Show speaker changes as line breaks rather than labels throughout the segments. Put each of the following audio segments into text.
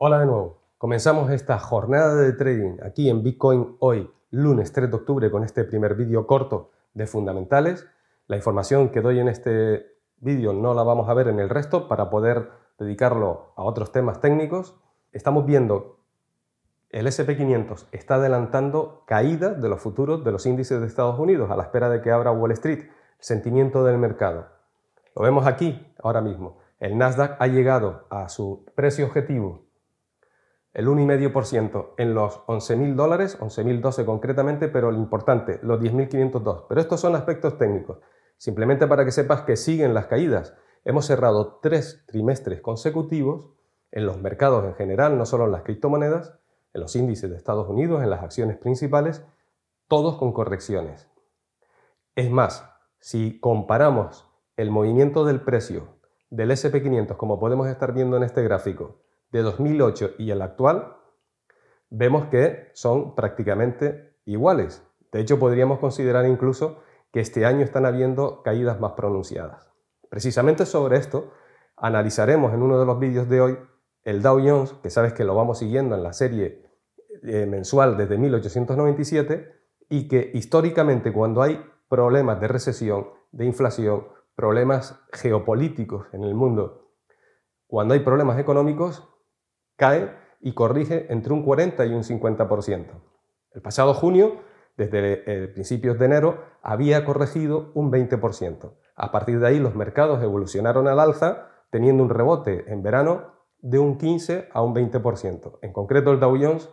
Hola de nuevo. Comenzamos esta jornada de trading aquí en Bitcoin hoy, lunes 3 de octubre, con este primer vídeo corto de fundamentales. La información que doy en este vídeo no la vamos a ver en el resto para poder dedicarlo a otros temas técnicos. Estamos viendo el SP500 está adelantando caída de los futuros de los índices de Estados Unidos a la espera de que abra Wall Street, sentimiento del mercado. Lo vemos aquí ahora mismo. El Nasdaq ha llegado a su precio objetivo el 1,5% en los 11.000 dólares, 11.012 concretamente, pero lo importante, los 10.502. Pero estos son aspectos técnicos. Simplemente para que sepas que siguen las caídas. Hemos cerrado tres trimestres consecutivos en los mercados en general, no solo en las criptomonedas, en los índices de Estados Unidos, en las acciones principales, todos con correcciones. Es más, si comparamos el movimiento del precio del SP500, como podemos estar viendo en este gráfico, de 2008 y el actual, vemos que son prácticamente iguales. De hecho, podríamos considerar incluso que este año están habiendo caídas más pronunciadas. Precisamente sobre esto, analizaremos en uno de los vídeos de hoy el Dow Jones, que sabes que lo vamos siguiendo en la serie eh, mensual desde 1897, y que históricamente cuando hay problemas de recesión, de inflación, problemas geopolíticos en el mundo, cuando hay problemas económicos, cae y corrige entre un 40 y un 50%. El pasado junio, desde eh, principios de enero, había corregido un 20%. A partir de ahí, los mercados evolucionaron al alza, teniendo un rebote en verano de un 15 a un 20%. En concreto, el Dow Jones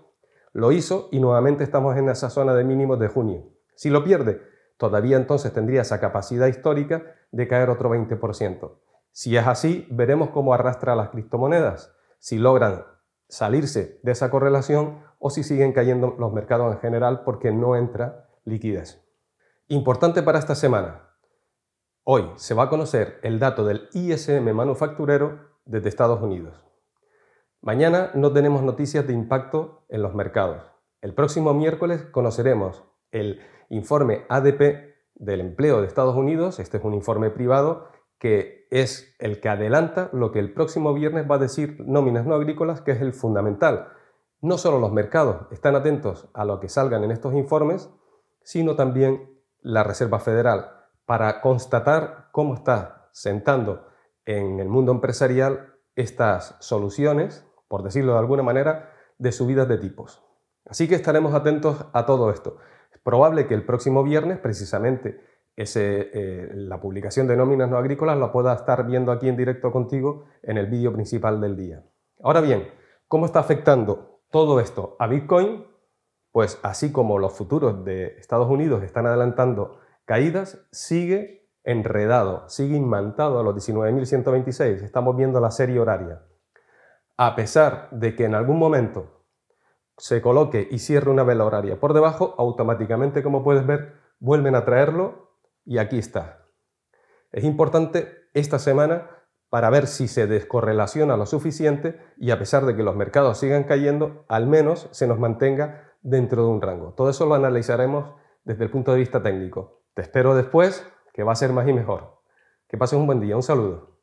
lo hizo y nuevamente estamos en esa zona de mínimos de junio. Si lo pierde, todavía entonces tendría esa capacidad histórica de caer otro 20%. Si es así, veremos cómo arrastra las criptomonedas. Si logran salirse de esa correlación o si siguen cayendo los mercados en general porque no entra liquidez. Importante para esta semana. Hoy se va a conocer el dato del ISM manufacturero desde Estados Unidos. Mañana no tenemos noticias de impacto en los mercados. El próximo miércoles conoceremos el informe ADP del empleo de Estados Unidos. Este es un informe privado que es el que adelanta lo que el próximo viernes va a decir nóminas no agrícolas, que es el fundamental. No solo los mercados están atentos a lo que salgan en estos informes, sino también la Reserva Federal, para constatar cómo está sentando en el mundo empresarial estas soluciones, por decirlo de alguna manera, de subidas de tipos. Así que estaremos atentos a todo esto. Es probable que el próximo viernes, precisamente, eh, la publicación de nóminas no agrícolas la pueda estar viendo aquí en directo contigo en el vídeo principal del día. Ahora bien, ¿cómo está afectando todo esto a Bitcoin? Pues así como los futuros de Estados Unidos están adelantando caídas, sigue enredado, sigue inmantado a los 19.126. Estamos viendo la serie horaria. A pesar de que en algún momento se coloque y cierre una vela horaria por debajo, automáticamente, como puedes ver, vuelven a traerlo y aquí está. Es importante esta semana para ver si se descorrelaciona lo suficiente y a pesar de que los mercados sigan cayendo, al menos se nos mantenga dentro de un rango. Todo eso lo analizaremos desde el punto de vista técnico. Te espero después, que va a ser más y mejor. Que pases un buen día, un saludo.